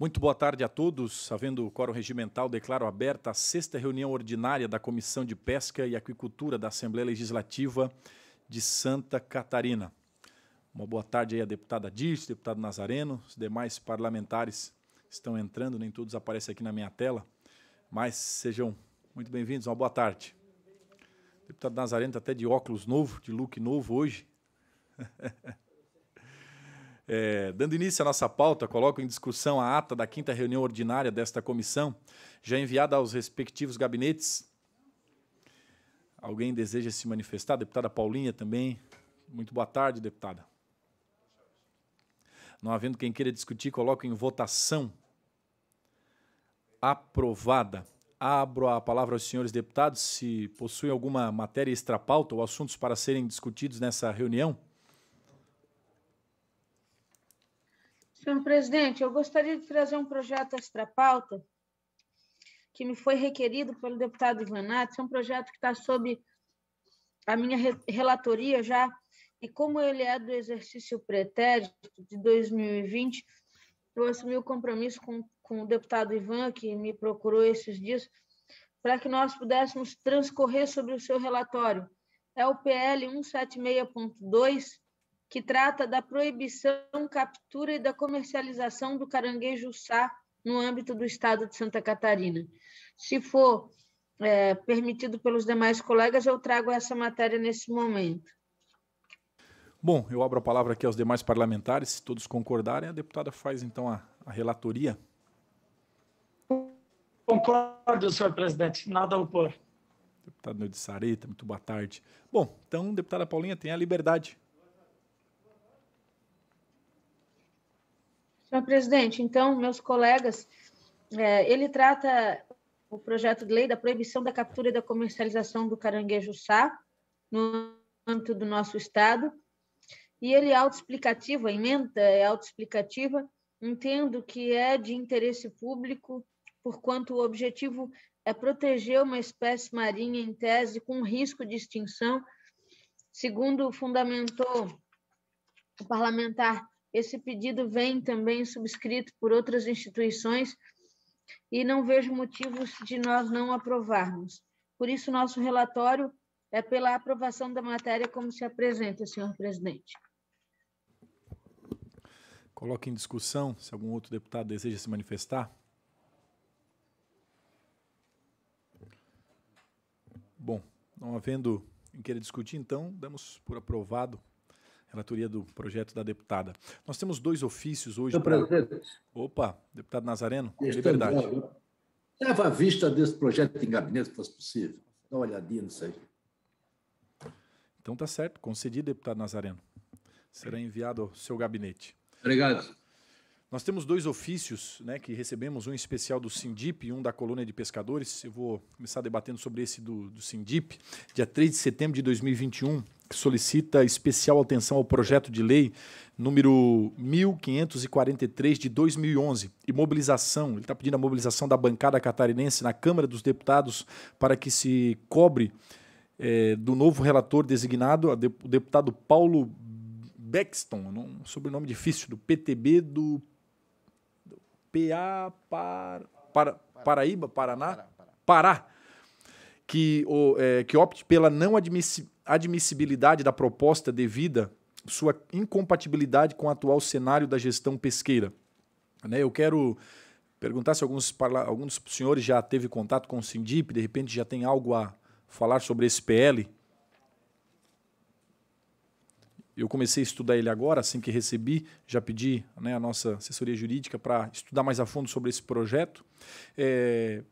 Muito boa tarde a todos. Havendo o Coro Regimental, declaro aberta a sexta reunião ordinária da Comissão de Pesca e Aquicultura da Assembleia Legislativa de Santa Catarina. Uma boa tarde aí à deputada Dirce, deputado Nazareno, os demais parlamentares estão entrando, nem todos aparecem aqui na minha tela, mas sejam muito bem-vindos, uma boa tarde. O deputado Nazareno está até de óculos novo, de look novo hoje. É, dando início à nossa pauta, coloco em discussão a ata da quinta reunião ordinária desta comissão, já enviada aos respectivos gabinetes. Alguém deseja se manifestar? Deputada Paulinha também. Muito boa tarde, deputada. Não havendo quem queira discutir, coloco em votação. Aprovada. Abro a palavra aos senhores deputados se possuem alguma matéria extrapauta ou assuntos para serem discutidos nessa reunião. Senhor presidente, eu gostaria de trazer um projeto extra-pauta que me foi requerido pelo deputado Ivanato. É um projeto que está sob a minha relatoria já, e como ele é do exercício pretérito de 2020, eu assumi o compromisso com, com o deputado Ivan, que me procurou esses dias, para que nós pudéssemos transcorrer sobre o seu relatório. É o PL 176.2, que trata da proibição, captura e da comercialização do caranguejo sá no âmbito do Estado de Santa Catarina. Se for é, permitido pelos demais colegas, eu trago essa matéria nesse momento. Bom, eu abro a palavra aqui aos demais parlamentares, se todos concordarem, a deputada faz então a, a relatoria. Concordo, senhor presidente, nada a opor. Deputado Neudi Sareta, muito boa tarde. Bom, então, deputada Paulinha, tem a liberdade Senhor presidente, então, meus colegas, é, ele trata o projeto de lei da proibição da captura e da comercialização do caranguejo sá no âmbito do nosso estado. E ele é autoexplicativo, a emenda é autoexplicativa. Entendo que é de interesse público, porquanto o objetivo é proteger uma espécie marinha em tese com risco de extinção, segundo fundamentou o parlamentar esse pedido vem também subscrito por outras instituições e não vejo motivos de nós não aprovarmos. Por isso, nosso relatório é pela aprovação da matéria como se apresenta, senhor presidente. Coloque em discussão se algum outro deputado deseja se manifestar. Bom, não havendo em querer discutir, então, damos por aprovado relatoria do projeto da deputada. Nós temos dois ofícios hoje. pra... Opa, deputado Nazareno, Estamos liberdade. Leva a vista desse projeto em gabinete, se fosse possível. Dá uma olhadinha nisso aí. Então tá certo, concedido, deputado Nazareno. Será enviado ao seu gabinete. Obrigado. Nós temos dois ofícios né, que recebemos, um especial do Sindip e um da Colônia de Pescadores. Eu vou começar debatendo sobre esse do, do Sindip. Dia 3 de setembro de 2021, que solicita especial atenção ao projeto de lei número 1543 de 2011 e mobilização. Ele está pedindo a mobilização da bancada catarinense na Câmara dos Deputados para que se cobre é, do novo relator designado, o deputado Paulo Bexton, um sobrenome difícil, do PTB do PA para, para, Paraíba, Paraná, Pará. Pará que, é, que opte pela não admissibilidade da proposta devida sua incompatibilidade com o atual cenário da gestão pesqueira. Né? Eu quero perguntar se alguns, alguns senhores já teve contato com o Sindip, de repente já tem algo a falar sobre esse PL. Eu comecei a estudar ele agora, assim que recebi, já pedi né, a nossa assessoria jurídica para estudar mais a fundo sobre esse projeto. É,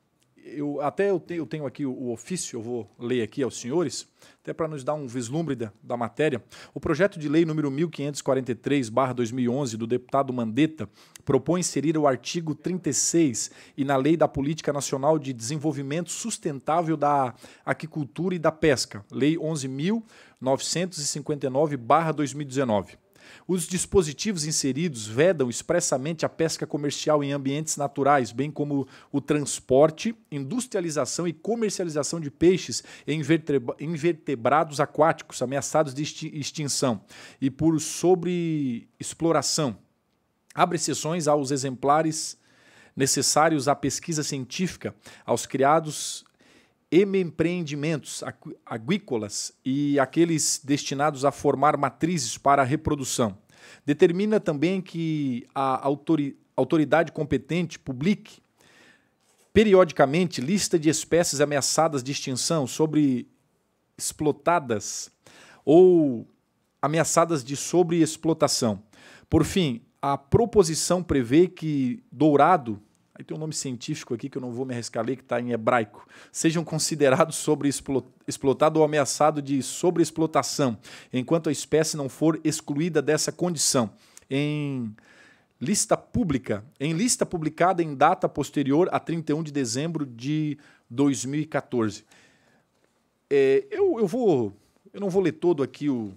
eu até eu tenho, eu tenho aqui o, ofício, eu vou ler aqui aos senhores, até para nos dar um vislumbre da, da, matéria. O projeto de lei número 1543/2011 do deputado Mandetta propõe inserir o artigo 36 e na Lei da Política Nacional de Desenvolvimento Sustentável da Aquicultura e da Pesca, Lei 11959/2019. Os dispositivos inseridos vedam expressamente a pesca comercial em ambientes naturais, bem como o transporte, industrialização e comercialização de peixes e invertebrados aquáticos ameaçados de extinção e por sobreexploração. Abre exceções aos exemplares necessários à pesquisa científica, aos criados empreendimentos agrícolas e aqueles destinados a formar matrizes para a reprodução. Determina também que a autoridade competente publique periodicamente lista de espécies ameaçadas de extinção, sobre explotadas ou ameaçadas de sobreexplotação. Por fim, a proposição prevê que dourado Aí tem um nome científico aqui que eu não vou me arriscar ler, que está em hebraico. Sejam considerados sobreexplotado ou ameaçado de sobreexplotação, enquanto a espécie não for excluída dessa condição. Em lista pública, em lista publicada em data posterior a 31 de dezembro de 2014. É, eu, eu vou. Eu não vou ler todo aqui o.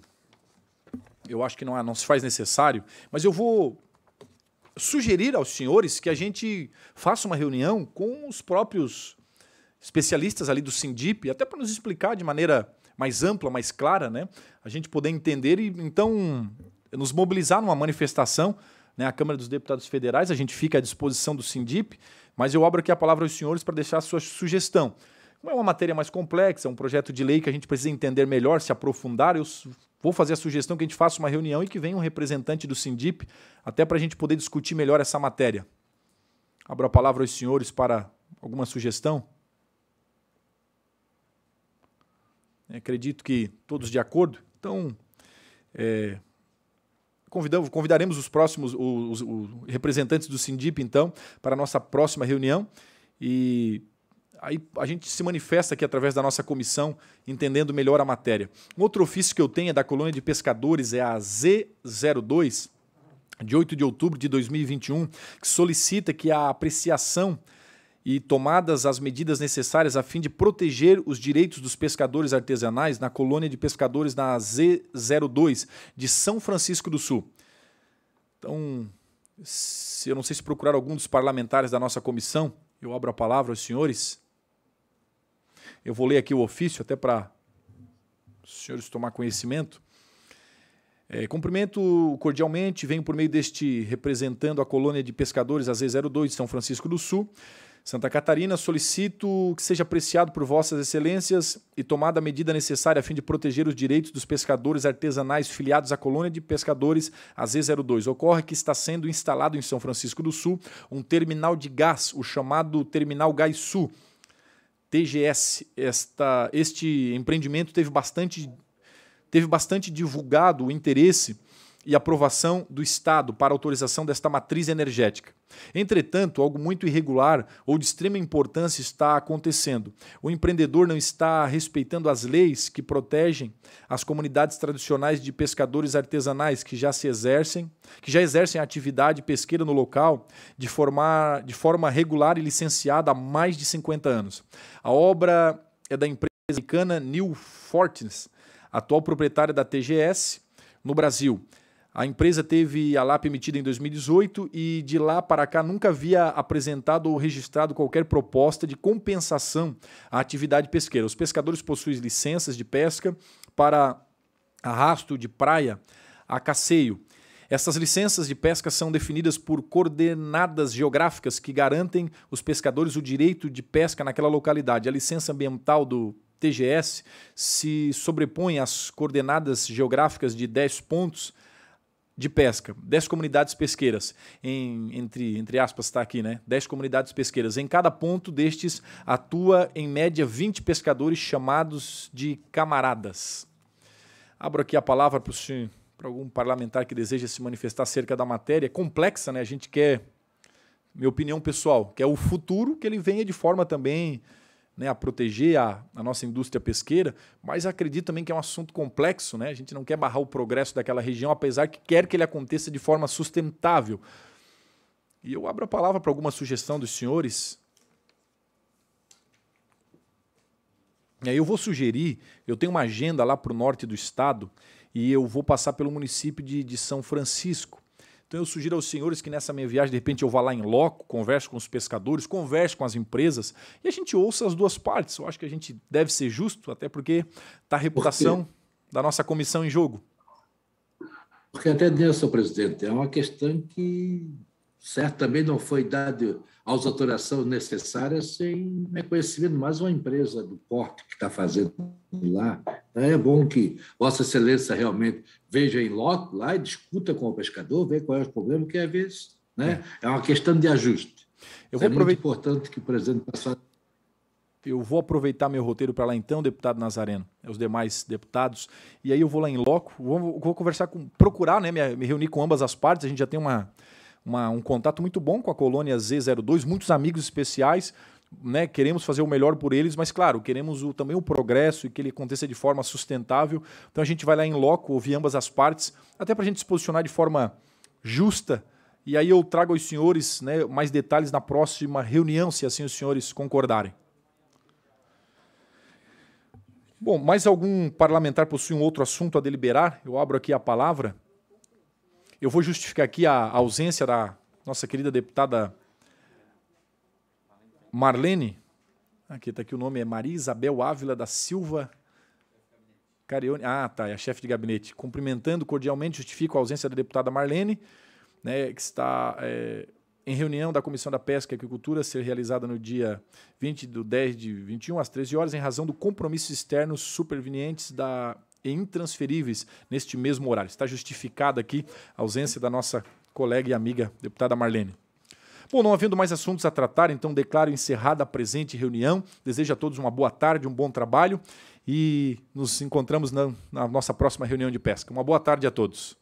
Eu acho que não, não se faz necessário, mas eu vou sugerir aos senhores que a gente faça uma reunião com os próprios especialistas ali do Sindip, até para nos explicar de maneira mais ampla, mais clara, né? A gente poder entender e então nos mobilizar numa manifestação, né? A Câmara dos Deputados Federais, a gente fica à disposição do Sindip, mas eu abro aqui a palavra aos senhores para deixar a sua sugestão. Como é uma matéria mais complexa, é um projeto de lei que a gente precisa entender melhor, se aprofundar, eu vou fazer a sugestão que a gente faça uma reunião e que venha um representante do Sindip, até para a gente poder discutir melhor essa matéria. Abro a palavra aos senhores para alguma sugestão. É, acredito que todos de acordo. Então, é, convidaremos os próximos os, os, os representantes do Sindip, então, para a nossa próxima reunião. E aí a gente se manifesta aqui através da nossa comissão, entendendo melhor a matéria. Um outro ofício que eu tenho é da colônia de pescadores, é a Z02, de 8 de outubro de 2021, que solicita que a apreciação e tomadas as medidas necessárias a fim de proteger os direitos dos pescadores artesanais na colônia de pescadores na Z02 de São Francisco do Sul. Então, se, eu não sei se procurar algum dos parlamentares da nossa comissão, eu abro a palavra aos senhores eu vou ler aqui o ofício, até para os senhores tomar conhecimento. É, cumprimento cordialmente, venho por meio deste representando a colônia de pescadores AZ02 de São Francisco do Sul, Santa Catarina. Solicito que seja apreciado por Vossas Excelências e tomada a medida necessária a fim de proteger os direitos dos pescadores artesanais filiados à colônia de pescadores AZ02. Ocorre que está sendo instalado em São Francisco do Sul um terminal de gás, o chamado Terminal Gás Sul TGS, esta, este empreendimento teve bastante, teve bastante divulgado o interesse e aprovação do Estado para autorização desta matriz energética. Entretanto, algo muito irregular ou de extrema importância está acontecendo. O empreendedor não está respeitando as leis que protegem as comunidades tradicionais de pescadores artesanais que já se exercem, que já exercem a atividade pesqueira no local de, de forma regular e licenciada há mais de 50 anos. A obra é da empresa americana New Fortress, atual proprietária da TGS no Brasil. A empresa teve a LAP emitida em 2018 e de lá para cá nunca havia apresentado ou registrado qualquer proposta de compensação à atividade pesqueira. Os pescadores possuem licenças de pesca para arrasto de praia a caceio. Essas licenças de pesca são definidas por coordenadas geográficas que garantem os pescadores o direito de pesca naquela localidade. A licença ambiental do TGS se sobrepõe às coordenadas geográficas de 10 pontos de pesca, 10 comunidades pesqueiras, em, entre, entre aspas está aqui, né? 10 comunidades pesqueiras. Em cada ponto destes atua em média 20 pescadores chamados de camaradas. Abro aqui a palavra para algum parlamentar que deseja se manifestar acerca da matéria. É complexa, né? A gente quer, minha opinião pessoal, que é o futuro que ele venha de forma também né, a proteger a, a, nossa indústria pesqueira, mas acredito também que é um assunto complexo, né? A gente não quer barrar o progresso daquela região, apesar que quer que ele aconteça de forma sustentável. E eu abro a palavra para alguma sugestão dos senhores. E aí eu vou sugerir, eu tenho uma agenda lá para o norte do estado e eu vou passar pelo município de, de São Francisco. Então eu sugiro aos senhores que nessa minha viagem, de repente, eu vá lá em loco, converso com os pescadores, converso com as empresas e a gente ouça as duas partes. Eu acho que a gente deve ser justo, até porque está a reputação porque, da nossa comissão em jogo. Porque até dentro, senhor presidente, é uma questão que também não foi dado as autorizações necessárias sem reconhecimento, mas uma empresa do porte que está fazendo lá. Né, é bom que Vossa Excelência realmente veja em loco lá e discuta com o pescador, ver qual é o problema, que às vezes né? é uma questão de ajuste. Eu é vou é aproveitar... muito importante que o presidente passado. Eu vou aproveitar meu roteiro para lá então, deputado Nazareno, é os demais deputados, e aí eu vou lá em loco, vou, vou conversar com, procurar, né, me reunir com ambas as partes, a gente já tem uma, uma, um contato muito bom com a colônia Z02, muitos amigos especiais. Né, queremos fazer o melhor por eles, mas claro, queremos o, também o progresso e que ele aconteça de forma sustentável. Então a gente vai lá em loco, ouvir ambas as partes, até para a gente se posicionar de forma justa. E aí eu trago aos senhores né, mais detalhes na próxima reunião, se assim os senhores concordarem. Bom, mais algum parlamentar possui um outro assunto a deliberar? Eu abro aqui a palavra. Eu vou justificar aqui a ausência da nossa querida deputada Marlene. Aqui está aqui o nome, é Maria Isabel Ávila da Silva Carione. Ah, tá, é a chefe de gabinete. Cumprimentando cordialmente, justifico a ausência da deputada Marlene, né, que está é, em reunião da Comissão da Pesca e Agricultura, ser realizada no dia 20 do 10 de 21, às 13 horas, em razão do compromisso externo supervenientes da e intransferíveis neste mesmo horário. Está justificada aqui a ausência da nossa colega e amiga deputada Marlene. Bom, não havendo mais assuntos a tratar, então declaro encerrada a presente reunião. Desejo a todos uma boa tarde, um bom trabalho e nos encontramos na, na nossa próxima reunião de pesca. Uma boa tarde a todos.